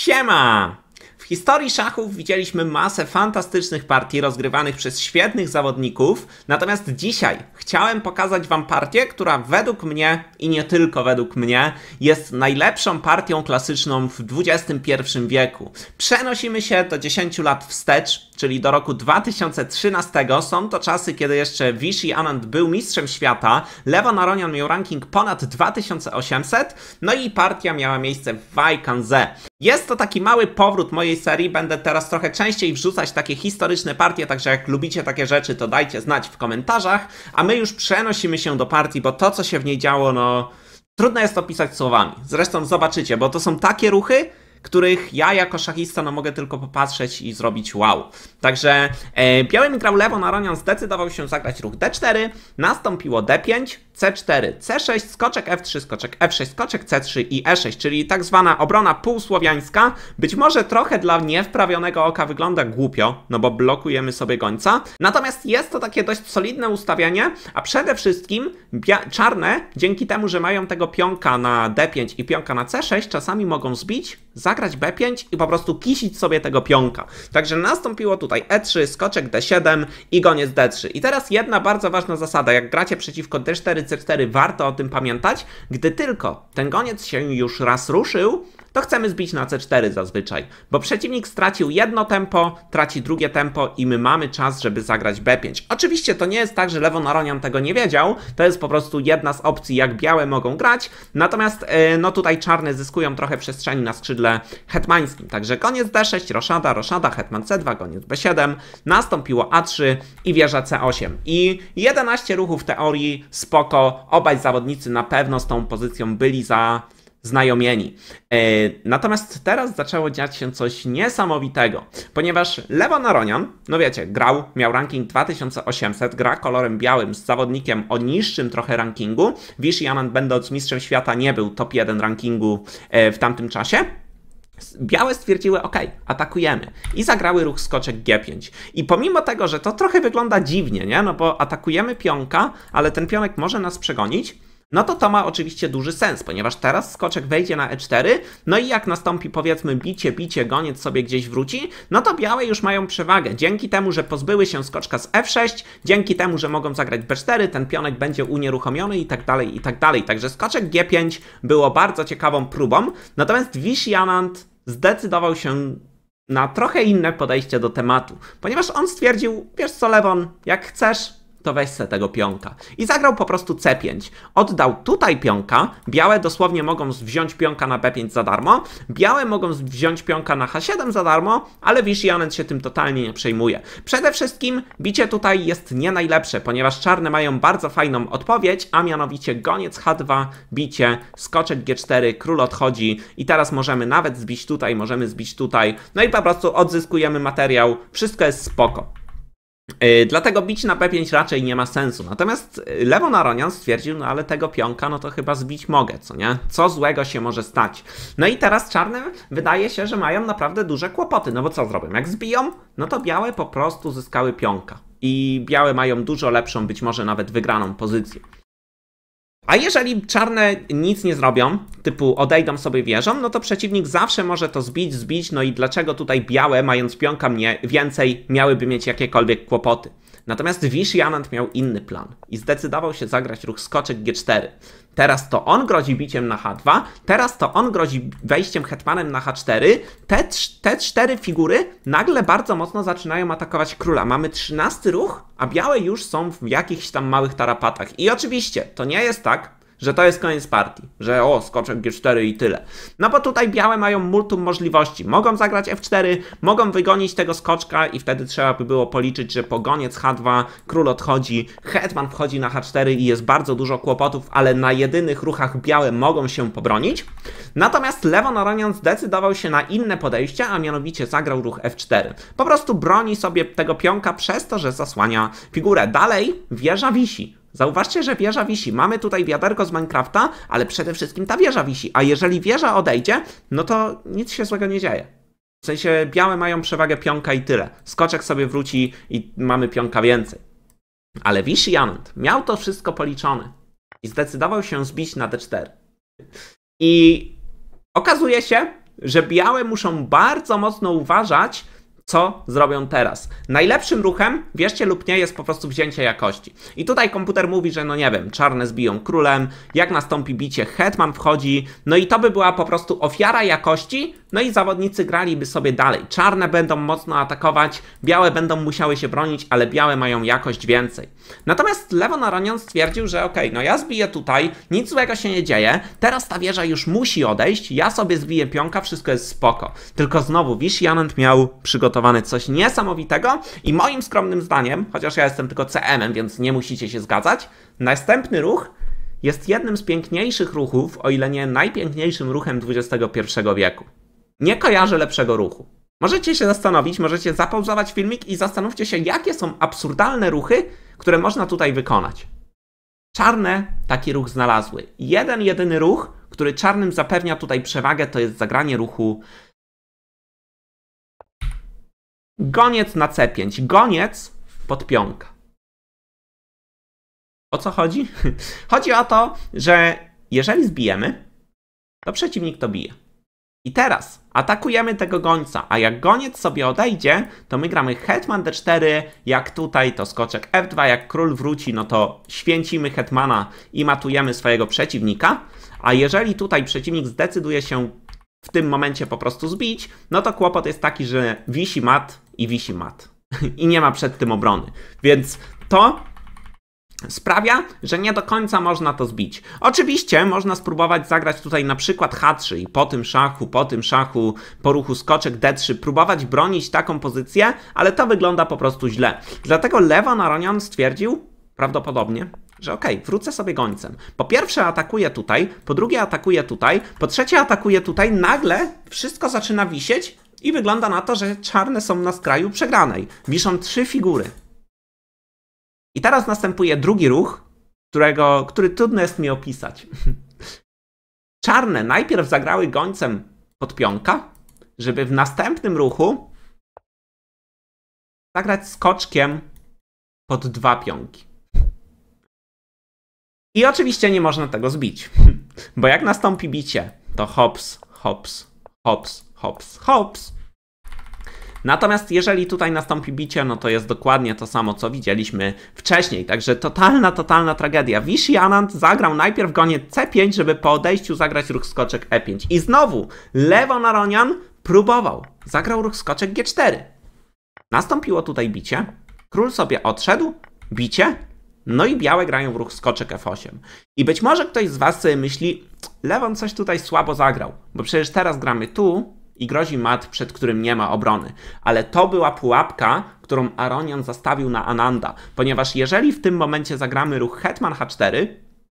s h e m a historii szachów widzieliśmy masę fantastycznych partii rozgrywanych przez świetnych zawodników, natomiast dzisiaj chciałem pokazać Wam partię, która według mnie i nie tylko według mnie jest najlepszą partią klasyczną w XXI wieku. Przenosimy się do 10 lat wstecz, czyli do roku 2013. Są to czasy, kiedy jeszcze Vishy Anand był mistrzem świata, Lewo Naronian miał ranking ponad 2800, no i partia miała miejsce w Wajkanze. Jest to taki mały powrót mojej serii będę teraz trochę częściej wrzucać takie historyczne partie, także jak lubicie takie rzeczy, to dajcie znać w komentarzach, a my już przenosimy się do partii, bo to, co się w niej działo, no... Trudno jest opisać słowami. Zresztą zobaczycie, bo to są takie ruchy, których ja jako szachista no mogę tylko popatrzeć i zrobić wow. Także e, mi grał lewo na Ronion zdecydował się zagrać ruch d4, nastąpiło d5, c4, c6, skoczek f3, skoczek f6, skoczek c3 i e6, czyli tak zwana obrona półsłowiańska. Być może trochę dla niewprawionego oka wygląda głupio, no bo blokujemy sobie gońca. Natomiast jest to takie dość solidne ustawienie, a przede wszystkim czarne, dzięki temu, że mają tego pionka na d5 i pionka na c6, czasami mogą zbić zagrać B5 i po prostu kisić sobie tego pionka. Także nastąpiło tutaj E3, skoczek D7 i goniec D3. I teraz jedna bardzo ważna zasada, jak gracie przeciwko D4, C4, warto o tym pamiętać, gdy tylko ten goniec się już raz ruszył, to chcemy zbić na C4 zazwyczaj, bo przeciwnik stracił jedno tempo, traci drugie tempo i my mamy czas, żeby zagrać B5. Oczywiście to nie jest tak, że Lewo tego nie wiedział, to jest po prostu jedna z opcji, jak białe mogą grać, natomiast e, no tutaj czarne zyskują trochę przestrzeni na skrzydle pole hetmańskim. Także koniec D6, roszada, roszada, hetman C2, koniec B7, nastąpiło A3 i wieża C8. I 11 ruchów teorii, spoko, obaj zawodnicy na pewno z tą pozycją byli za znajomieni. E, natomiast teraz zaczęło dziać się coś niesamowitego, ponieważ Lewo Naronian, no wiecie, grał, miał ranking 2800, gra kolorem białym z zawodnikiem o niższym trochę rankingu. Wish Yaman będąc mistrzem świata nie był top 1 rankingu e, w tamtym czasie. Białe stwierdziły, ok, atakujemy. I zagrały ruch skoczek G5. I pomimo tego, że to trochę wygląda dziwnie, nie? No bo atakujemy pionka, ale ten pionek może nas przegonić, no to to ma oczywiście duży sens, ponieważ teraz skoczek wejdzie na e4, no i jak nastąpi powiedzmy bicie, bicie, goniec sobie gdzieś wróci, no to białe już mają przewagę. Dzięki temu, że pozbyły się skoczka z f6, dzięki temu, że mogą zagrać b4, ten pionek będzie unieruchomiony i tak dalej, i tak dalej. Także skoczek g5 było bardzo ciekawą próbą, natomiast Wisz Janant zdecydował się na trochę inne podejście do tematu, ponieważ on stwierdził, wiesz co Lewon, jak chcesz, to weź se tego pionka. I zagrał po prostu C5. Oddał tutaj pionka, białe dosłownie mogą wziąć pionka na B5 za darmo, białe mogą wziąć pionka na H7 za darmo, ale Wishianen się tym totalnie nie przejmuje. Przede wszystkim bicie tutaj jest nie najlepsze, ponieważ czarne mają bardzo fajną odpowiedź, a mianowicie goniec H2, bicie, skoczek G4, król odchodzi i teraz możemy nawet zbić tutaj, możemy zbić tutaj, no i po prostu odzyskujemy materiał, wszystko jest spoko. E, dlatego bić na P5 raczej nie ma sensu. Natomiast e, lewo Naronian stwierdził, no ale tego pionka, no to chyba zbić mogę, co nie? Co złego się może stać? No i teraz czarne wydaje się, że mają naprawdę duże kłopoty, no bo co zrobią? Jak zbiją, no to białe po prostu zyskały pionka. I białe mają dużo lepszą, być może nawet wygraną pozycję. A jeżeli czarne nic nie zrobią, typu odejdą sobie wieżą, no to przeciwnik zawsze może to zbić, zbić, no i dlaczego tutaj białe, mając pionka mnie więcej, miałyby mieć jakiekolwiek kłopoty? Natomiast Wisz Janant miał inny plan i zdecydował się zagrać ruch skoczek G4. Teraz to on grozi biciem na H2, teraz to on grozi wejściem hetmanem na H4. Te, te cztery figury nagle bardzo mocno zaczynają atakować króla. Mamy trzynasty ruch, a białe już są w jakichś tam małych tarapatach. I oczywiście, to nie jest tak, że to jest koniec partii, że o, skoczek G4 i tyle. No bo tutaj białe mają multum możliwości. Mogą zagrać F4, mogą wygonić tego skoczka i wtedy trzeba by było policzyć, że pogoniec H2, król odchodzi, hetman wchodzi na H4 i jest bardzo dużo kłopotów, ale na jedynych ruchach białe mogą się pobronić. Natomiast Lewonorowian zdecydował się na inne podejście, a mianowicie zagrał ruch F4. Po prostu broni sobie tego pionka przez to, że zasłania figurę. Dalej wieża wisi. Zauważcie, że wieża wisi. Mamy tutaj wiaderko z Minecrafta, ale przede wszystkim ta wieża wisi. A jeżeli wieża odejdzie, no to nic się złego nie dzieje. W sensie białe mają przewagę pionka i tyle. Skoczek sobie wróci i mamy pionka więcej. Ale wisi Janut miał to wszystko policzone i zdecydował się zbić na D4. I okazuje się, że białe muszą bardzo mocno uważać, co zrobią teraz. Najlepszym ruchem, wierzcie lub nie, jest po prostu wzięcie jakości. I tutaj komputer mówi, że no nie wiem, czarne zbiją królem, jak nastąpi bicie, hetman wchodzi, no i to by była po prostu ofiara jakości, no i zawodnicy graliby sobie dalej. Czarne będą mocno atakować, białe będą musiały się bronić, ale białe mają jakość więcej. Natomiast Lewo naranion stwierdził, że okej, okay, no ja zbiję tutaj, nic złego się nie dzieje, teraz ta wieża już musi odejść, ja sobie zbiję pionka, wszystko jest spoko. Tylko znowu Wish Janent miał przygotować przygotowane coś niesamowitego i moim skromnym zdaniem, chociaż ja jestem tylko CM-em, więc nie musicie się zgadzać, następny ruch jest jednym z piękniejszych ruchów, o ile nie najpiękniejszym ruchem XXI wieku. Nie kojarzę lepszego ruchu. Możecie się zastanowić, możecie zapauzować filmik i zastanówcie się, jakie są absurdalne ruchy, które można tutaj wykonać. Czarne taki ruch znalazły. Jeden jedyny ruch, który czarnym zapewnia tutaj przewagę, to jest zagranie ruchu Goniec na C5. Goniec podpionka. O co chodzi? chodzi o to, że jeżeli zbijemy, to przeciwnik to bije. I teraz atakujemy tego gońca, a jak goniec sobie odejdzie, to my gramy hetman d4, jak tutaj to skoczek f2, jak król wróci, no to święcimy hetmana i matujemy swojego przeciwnika, a jeżeli tutaj przeciwnik zdecyduje się w tym momencie po prostu zbić, no to kłopot jest taki, że wisi mat i wisi mat. I nie ma przed tym obrony. Więc to sprawia, że nie do końca można to zbić. Oczywiście można spróbować zagrać tutaj na przykład H3 i po tym szachu, po tym szachu, po ruchu skoczek D3, próbować bronić taką pozycję, ale to wygląda po prostu źle. Dlatego Lewo Naronion stwierdził, prawdopodobnie, że okej, okay, wrócę sobie gońcem. Po pierwsze atakuje tutaj, po drugie atakuje tutaj, po trzecie atakuje tutaj, nagle wszystko zaczyna wisieć i wygląda na to, że czarne są na skraju przegranej. Wiszą trzy figury. I teraz następuje drugi ruch, którego, który trudno jest mi opisać. Czarne najpierw zagrały gońcem pod pionka, żeby w następnym ruchu zagrać skoczkiem pod dwa pionki. I oczywiście nie można tego zbić, bo jak nastąpi bicie, to hops, hops, hops, hops, hops. Natomiast jeżeli tutaj nastąpi bicie, no to jest dokładnie to samo, co widzieliśmy wcześniej. Także totalna, totalna tragedia. Wishy Anand zagrał najpierw gonie C5, żeby po odejściu zagrać ruch skoczek E5. I znowu lewo Naronian próbował. Zagrał ruch skoczek G4. Nastąpiło tutaj bicie. Król sobie odszedł. Bicie. No i białe grają w ruch skoczek F8. I być może ktoś z Was sobie myśli, Lewon coś tutaj słabo zagrał, bo przecież teraz gramy tu, i grozi mat, przed którym nie ma obrony. Ale to była pułapka, którą Aronian zastawił na Ananda, ponieważ jeżeli w tym momencie zagramy ruch Hetman H4,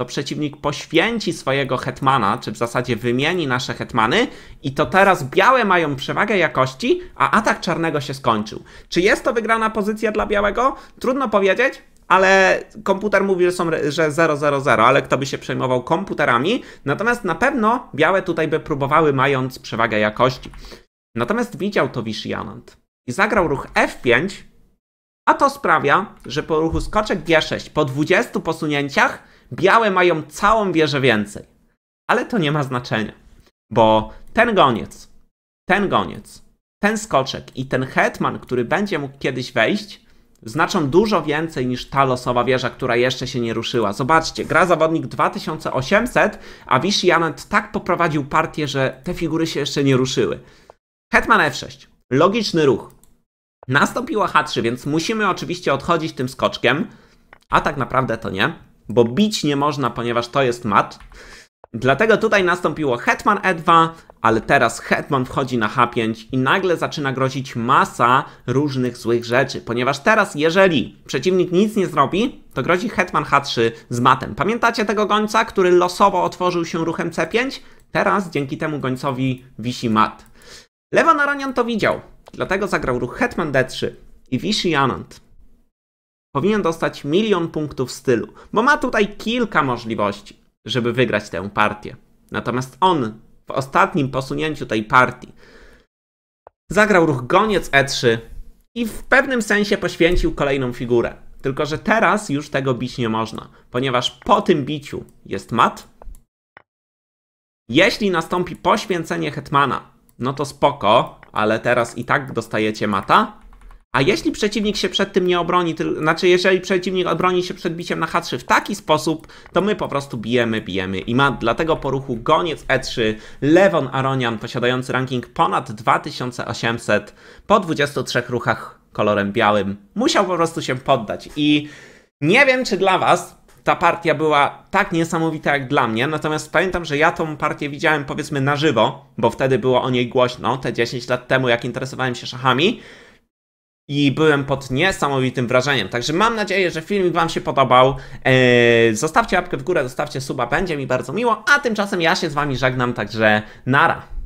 to przeciwnik poświęci swojego hetmana, czy w zasadzie wymieni nasze hetmany, i to teraz białe mają przewagę jakości, a atak czarnego się skończył. Czy jest to wygrana pozycja dla białego? Trudno powiedzieć, ale komputer mówi, że są że 000, ale kto by się przejmował komputerami. Natomiast na pewno białe tutaj by próbowały, mając przewagę jakości. Natomiast widział to Vichy Anand i zagrał ruch F5, a to sprawia, że po ruchu skoczek G6 po 20 posunięciach białe mają całą wieżę więcej. Ale to nie ma znaczenia, bo ten goniec, ten goniec, ten skoczek i ten hetman, który będzie mógł kiedyś wejść, znaczą dużo więcej niż ta losowa wieża, która jeszcze się nie ruszyła. Zobaczcie, gra zawodnik 2800, a Wishi Janet tak poprowadził partię, że te figury się jeszcze nie ruszyły. Hetman F6. Logiczny ruch. Nastąpiła H3, więc musimy oczywiście odchodzić tym skoczkiem, a tak naprawdę to nie, bo bić nie można, ponieważ to jest mat. Dlatego tutaj nastąpiło Hetman E2, ale teraz Hetman wchodzi na H5 i nagle zaczyna grozić masa różnych złych rzeczy, ponieważ teraz jeżeli przeciwnik nic nie zrobi, to grozi Hetman H3 z matem. Pamiętacie tego gońca, który losowo otworzył się ruchem C5? Teraz dzięki temu gońcowi wisi mat. Lewan Naranian to widział, dlatego zagrał ruch Hetman D3 i wisi Anand. Powinien dostać milion punktów stylu, bo ma tutaj kilka możliwości żeby wygrać tę partię. Natomiast on w ostatnim posunięciu tej partii zagrał ruch goniec E3 i w pewnym sensie poświęcił kolejną figurę. Tylko, że teraz już tego bić nie można, ponieważ po tym biciu jest mat. Jeśli nastąpi poświęcenie hetmana, no to spoko, ale teraz i tak dostajecie mata. A jeśli przeciwnik się przed tym nie obroni, to, znaczy jeżeli przeciwnik obroni się przed biciem na H3 w taki sposób, to my po prostu bijemy, bijemy i ma dlatego po ruchu goniec E3 Lewon Aronian posiadający ranking ponad 2800 po 23 ruchach kolorem białym musiał po prostu się poddać i nie wiem czy dla was ta partia była tak niesamowita jak dla mnie, natomiast pamiętam, że ja tą partię widziałem powiedzmy na żywo, bo wtedy było o niej głośno, te 10 lat temu jak interesowałem się szachami i byłem pod niesamowitym wrażeniem. Także mam nadzieję, że filmik Wam się podobał. Eee, zostawcie łapkę w górę, zostawcie suba, będzie mi bardzo miło, a tymczasem ja się z Wami żegnam, także nara.